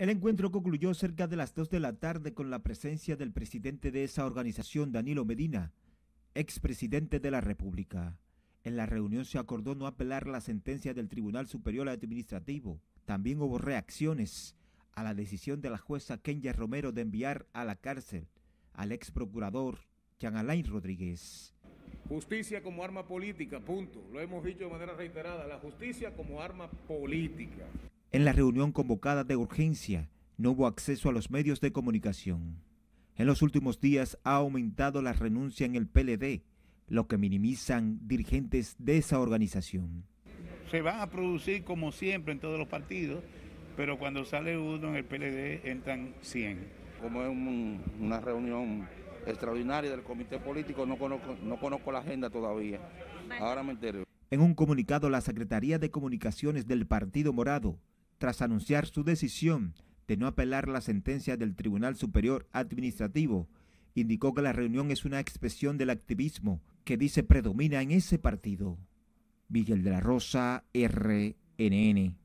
El encuentro concluyó cerca de las 2 de la tarde con la presencia del presidente de esa organización, Danilo Medina, expresidente de la República. En la reunión se acordó no apelar la sentencia del Tribunal Superior Administrativo. También hubo reacciones a la decisión de la jueza Kenya Romero de enviar a la cárcel al ex procurador Jean Alain Rodríguez. Justicia como arma política, punto. Lo hemos dicho de manera reiterada, la justicia como arma política. En la reunión convocada de urgencia no hubo acceso a los medios de comunicación. En los últimos días ha aumentado la renuncia en el PLD, lo que minimizan dirigentes de esa organización. Se van a producir como siempre en todos los partidos, pero cuando sale uno en el PLD entran 100. Como es una reunión extraordinaria del comité político, no conozco, no conozco la agenda todavía. Ahora me entero. En un comunicado, la Secretaría de Comunicaciones del Partido Morado tras anunciar su decisión de no apelar la sentencia del Tribunal Superior Administrativo, indicó que la reunión es una expresión del activismo que dice predomina en ese partido. Miguel de la Rosa, RNN.